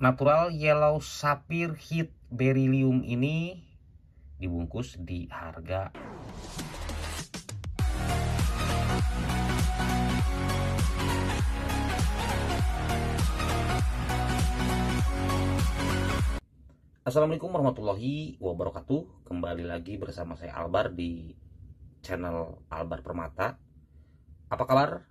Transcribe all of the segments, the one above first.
Natural Yellow Sapphire Heat Beryllium ini dibungkus di harga Assalamualaikum warahmatullahi wabarakatuh Kembali lagi bersama saya Albar di channel Albar Permata Apa kabar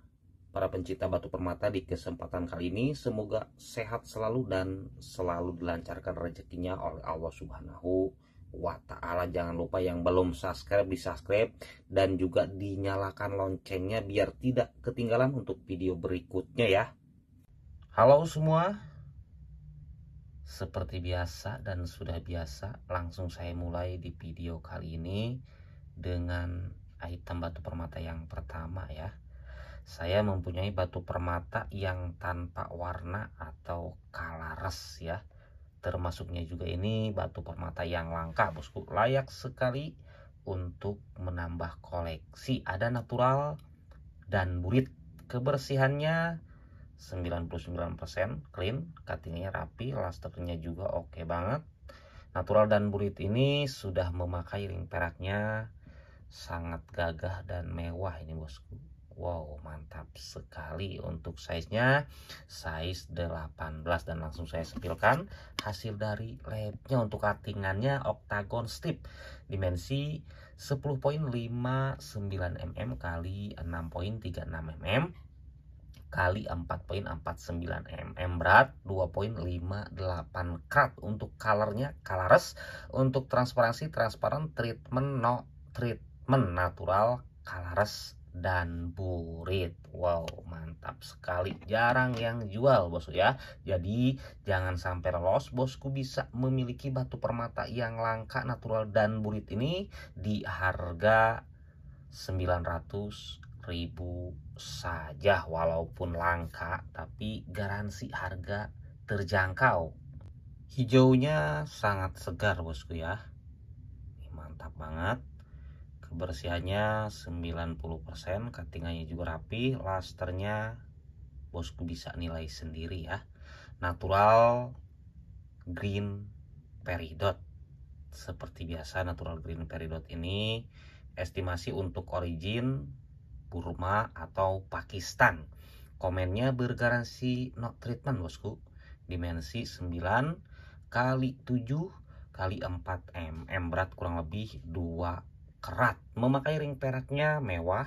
para pencinta batu permata di kesempatan kali ini semoga sehat selalu dan selalu dilancarkan rezekinya oleh Allah Subhanahu wa taala. Jangan lupa yang belum subscribe di subscribe dan juga dinyalakan loncengnya biar tidak ketinggalan untuk video berikutnya ya. Halo semua. Seperti biasa dan sudah biasa, langsung saya mulai di video kali ini dengan item batu permata yang pertama ya saya mempunyai batu permata yang tanpa warna atau kalares ya termasuknya juga ini batu permata yang langka bosku layak sekali untuk menambah koleksi ada natural dan burit kebersihannya 99% clean cuttingnya rapi lasternya juga oke okay banget natural dan burit ini sudah memakai ring peraknya sangat gagah dan mewah ini bosku Wow mantap sekali untuk size-nya Size 18 dan langsung saya sepilkan Hasil dari LED-nya untuk cuttingannya Octagon strip Dimensi 10.59 mm kali 6.36 mm kali 4.49 mm berat 2.58 krat untuk colornya colorless untuk transparansi transparan treatment no treatment natural colorless dan burit. Wow, mantap sekali. Jarang yang jual, Bosku ya. Jadi, jangan sampai lolos. Bosku bisa memiliki batu permata yang langka natural dan burit ini di harga 900 ribu saja walaupun langka tapi garansi harga terjangkau. Hijaunya sangat segar, Bosku ya. mantap banget kebersihannya 90% cuttingannya juga rapi lasternya bosku bisa nilai sendiri ya natural green peridot seperti biasa natural green peridot ini estimasi untuk origin Burma atau Pakistan komennya bergaransi no treatment bosku dimensi 9 kali 7 kali 4 mm berat kurang lebih 2 kerat. Memakai ring peraknya mewah,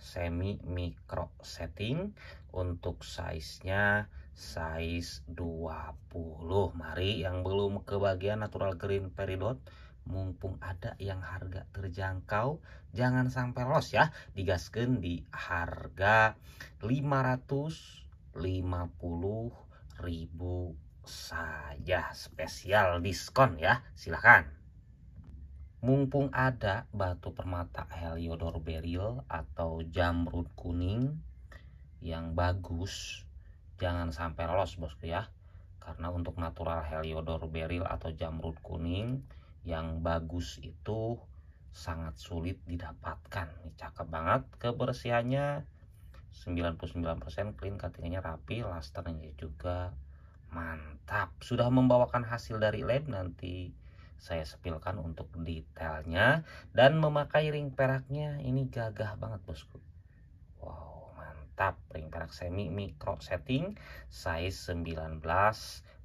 semi mikro setting untuk size-nya size 20. Mari yang belum kebagian natural green peridot mumpung ada yang harga terjangkau jangan sampai los ya digaskan di harga 550 ribu saja spesial diskon ya silahkan Mumpung ada batu permata Heliodor Beril atau jamrud kuning yang bagus, jangan sampai lolos bosku ya. Karena untuk natural Heliodor Beril atau jamrud kuning yang bagus itu sangat sulit didapatkan. Ini cakep banget kebersihannya. 99% clean cuttingnya rapi, lasternya juga mantap. Sudah membawakan hasil dari lab nanti saya sepilkan untuk detailnya dan memakai ring peraknya ini gagah banget bosku wow mantap ring perak semi micro setting size 19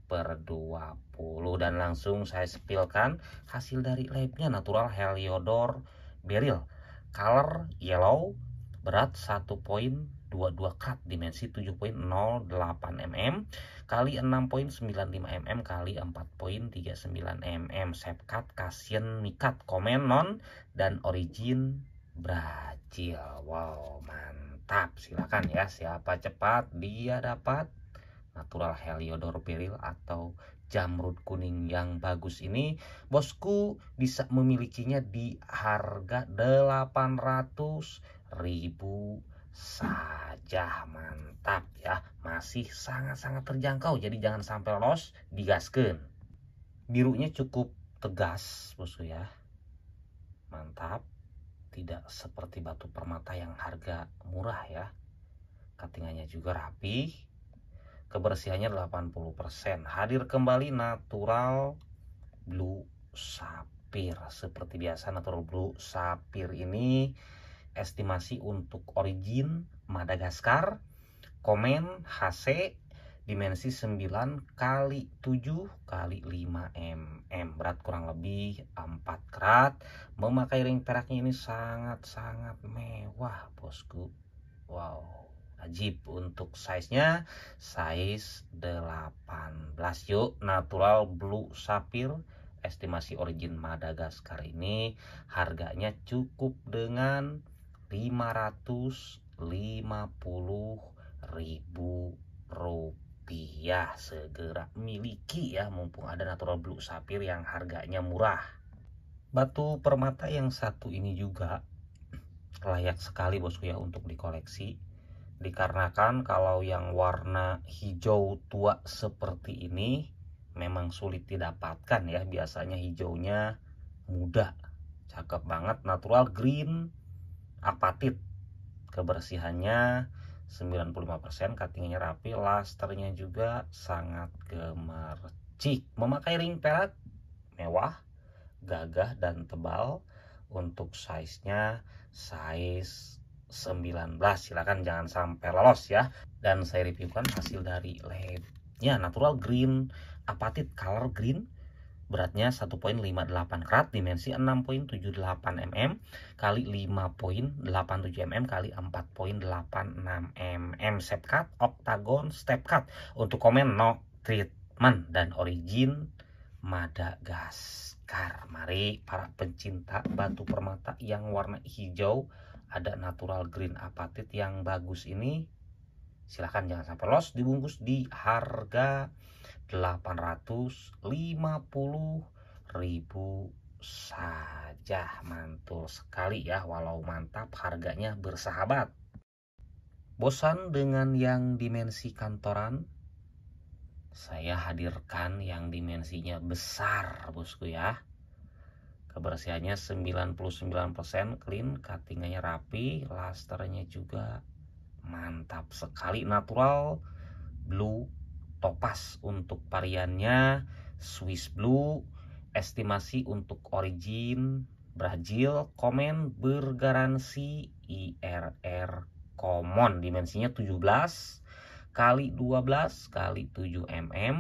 per 20 dan langsung saya sepilkan hasil dari labnya natural heliodor beryl color yellow berat poin. 22 cut dimensi 7.08 mm kali 6.95 mm kali 4.39 mm shape cut kasian mikat non dan origin Brazil wow mantap silakan ya siapa cepat dia dapat natural heliodor beril atau jamrud kuning yang bagus ini bosku bisa memilikinya di harga 800 ribu saja mantap ya masih sangat-sangat terjangkau jadi jangan sampai los digaskan birunya cukup tegas bosku ya mantap tidak seperti batu permata yang harga murah ya katingannya juga rapi kebersihannya 80% hadir kembali natural blue sapir seperti biasa natural blue sapir ini estimasi untuk origin Madagaskar, komen HC dimensi 9 kali 7 kali 5 mm berat kurang lebih 4 karat memakai ring peraknya ini sangat-sangat mewah bosku wow ajib untuk size-nya size 18 yuk natural blue sapphire estimasi origin Madagaskar ini harganya cukup dengan 550.000 rupiah segera miliki ya mumpung ada natural blue sapir yang harganya murah batu permata yang satu ini juga layak sekali bosku ya untuk dikoleksi dikarenakan kalau yang warna hijau tua seperti ini memang sulit didapatkan ya biasanya hijaunya muda cakep banget natural green apatit kebersihannya 95% cuttingnya rapi lasternya juga sangat gemercik memakai ring perak mewah gagah dan tebal untuk size nya size 19 silahkan jangan sampai lolos ya dan saya reviewkan hasil dari labnya natural green apatit color green beratnya 1.58 karat dimensi 6.78 mm kali 5.87 mm kali 4.86 mm step cut oktagon step cut untuk komen no treatment dan origin Madagaskar mari para pencinta batu permata yang warna hijau ada natural green apatit yang bagus ini silahkan jangan sampai los dibungkus di harga 850 ribu saja mantul sekali ya walau mantap harganya bersahabat bosan dengan yang dimensi kantoran saya hadirkan yang dimensinya besar bosku ya kebersihannya 99% clean cuttingannya rapi lasternya juga mantap sekali natural blue topas untuk variannya Swiss blue estimasi untuk origin Brazil komen bergaransi IRR common dimensinya 17 kali 12 kali 7 mm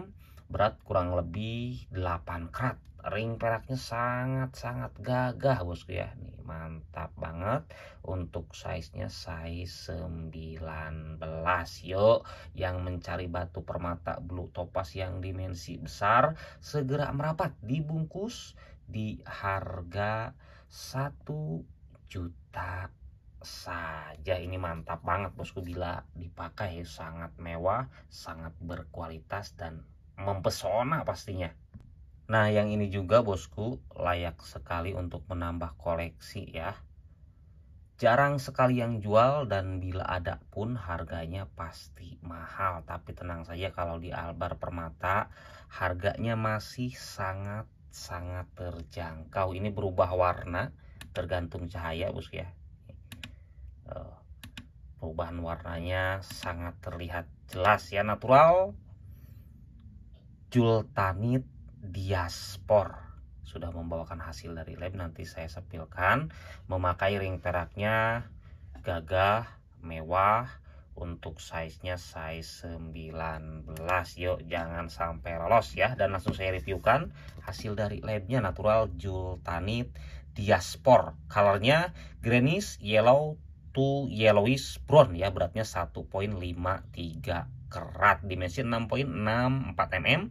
berat kurang lebih 8 krat ring peraknya sangat-sangat gagah bosku ya nih mantap banget untuk size-nya size 19 yo. yang mencari batu permata blue topas yang dimensi besar segera merapat dibungkus di harga 1 juta saja ini mantap banget bosku bila dipakai sangat mewah sangat berkualitas dan mempesona pastinya Nah yang ini juga bosku layak sekali untuk menambah koleksi ya. Jarang sekali yang jual dan bila ada pun harganya pasti mahal. Tapi tenang saja kalau di Albar Permata harganya masih sangat-sangat terjangkau. Ini berubah warna tergantung cahaya bosku ya. Eh, perubahan warnanya sangat terlihat jelas ya natural. Jultanit diaspor sudah membawakan hasil dari lab nanti saya sepilkan memakai ring peraknya gagah mewah untuk size-nya size 19 yuk jangan sampai lolos ya dan langsung saya reviewkan hasil dari labnya natural jultanit diaspor colornya greenish yellow to yellowish brown ya beratnya 1.53 kerat dimensi 6.64 mm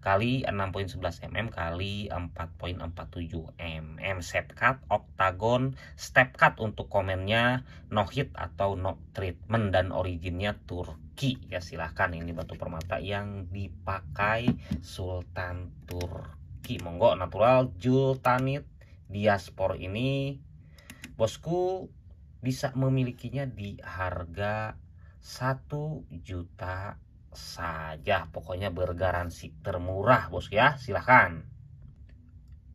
kali 6.11 mm kali 4.47 mm set cut oktagon step cut untuk komennya no hit atau no treatment dan originnya Turki ya silahkan ini batu permata yang dipakai Sultan Turki monggo natural jultanit diaspor ini bosku bisa memilikinya di harga satu juta saja pokoknya bergaransi termurah bos ya silahkan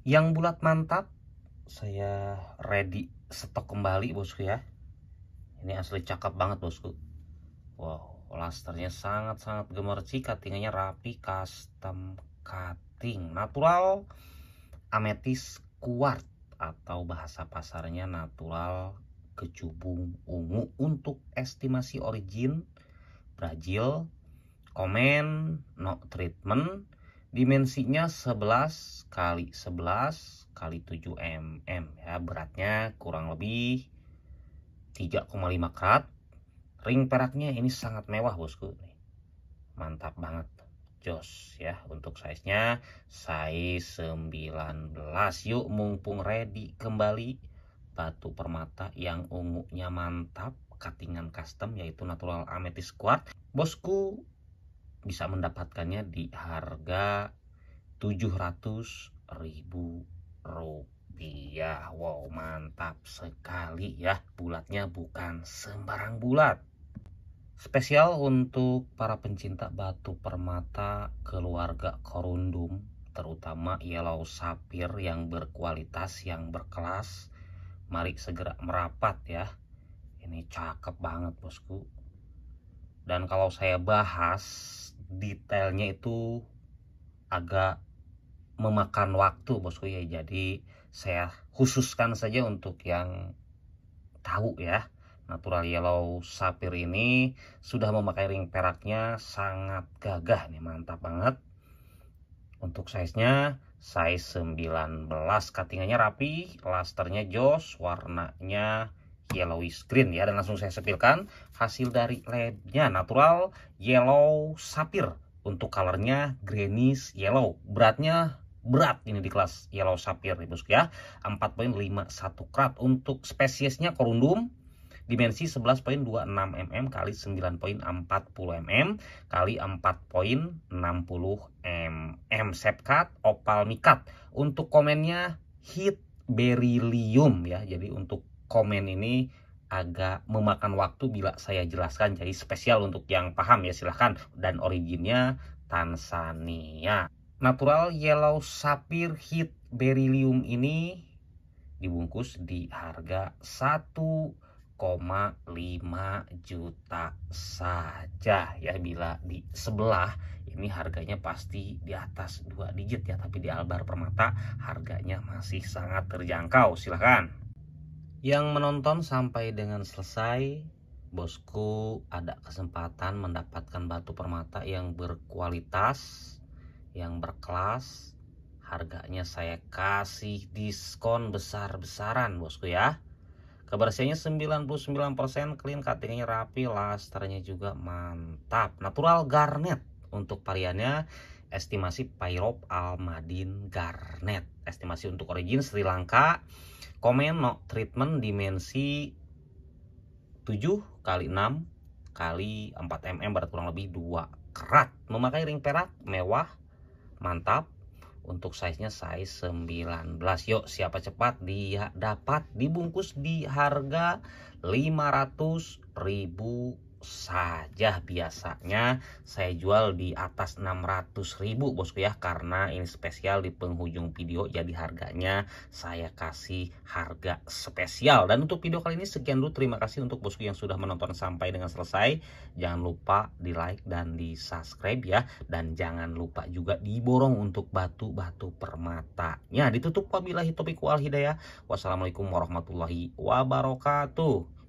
yang bulat mantap saya ready stok kembali bosku ya ini asli cakep banget bosku wow lasternya sangat-sangat gemercik cuttingnya rapi custom cutting natural ametis kuat atau bahasa pasarnya natural kecubung ungu untuk estimasi origin Brazil, komen, no treatment, dimensinya 11 kali 11 kali 7 mm ya beratnya kurang lebih 3,5 karat ring peraknya ini sangat mewah bosku mantap banget jos ya untuk size nya size 19 yuk mumpung ready kembali batu permata yang ungunya mantap katingan custom yaitu natural amethyst quartz bosku bisa mendapatkannya di harga 700 ribu rupiah wow mantap sekali ya bulatnya bukan sembarang bulat spesial untuk para pencinta batu permata keluarga korundum terutama yellow sapphire yang berkualitas yang berkelas mari segera merapat ya ini cakep banget bosku dan kalau saya bahas detailnya itu agak memakan waktu bosku ya jadi saya khususkan saja untuk yang tahu ya natural yellow sapir ini sudah memakai ring peraknya sangat gagah nih mantap banget untuk size nya size 19 cuttingannya rapi lasternya jos warnanya yellowish green ya dan langsung saya sepilkan hasil dari labnya natural yellow sapir untuk colornya greenish yellow beratnya berat ini di kelas yellow sapir ya 4.51 krat untuk spesiesnya corundum dimensi 11.26 mm kali 9.40 mm kali 4.60 mm sepkat opal mikat untuk komennya hit berilium ya jadi untuk komen ini agak memakan waktu bila saya jelaskan jadi spesial untuk yang paham ya silahkan dan originnya Tanzania natural yellow sapphire hit berilium ini dibungkus di harga 1 juta saja ya bila di sebelah ini harganya pasti di atas dua digit ya tapi di Albar Permata harganya masih sangat terjangkau silahkan yang menonton sampai dengan selesai bosku ada kesempatan mendapatkan batu permata yang berkualitas yang berkelas harganya saya kasih diskon besar-besaran bosku ya Kebersihannya 99% clean, cuttingnya rapi, lasternya juga mantap. Natural Garnet untuk variannya estimasi Pyrop Almadin Garnet. Estimasi untuk origin Sri Lanka. komen no treatment dimensi 7 kali 6 kali 4 mm berat kurang lebih 2 kerat. Memakai ring perak mewah, mantap untuk size-nya size 19 yuk siapa cepat dia dapat dibungkus di harga 500 ribu saja biasanya saya jual di atas 600 ribu bosku ya karena ini spesial di penghujung video jadi harganya saya kasih harga spesial dan untuk video kali ini sekian dulu terima kasih untuk bosku yang sudah menonton sampai dengan selesai jangan lupa di like dan di subscribe ya dan jangan lupa juga diborong untuk batu-batu permatanya ditutup wabillahi topik wal hidayah wassalamualaikum warahmatullahi wabarakatuh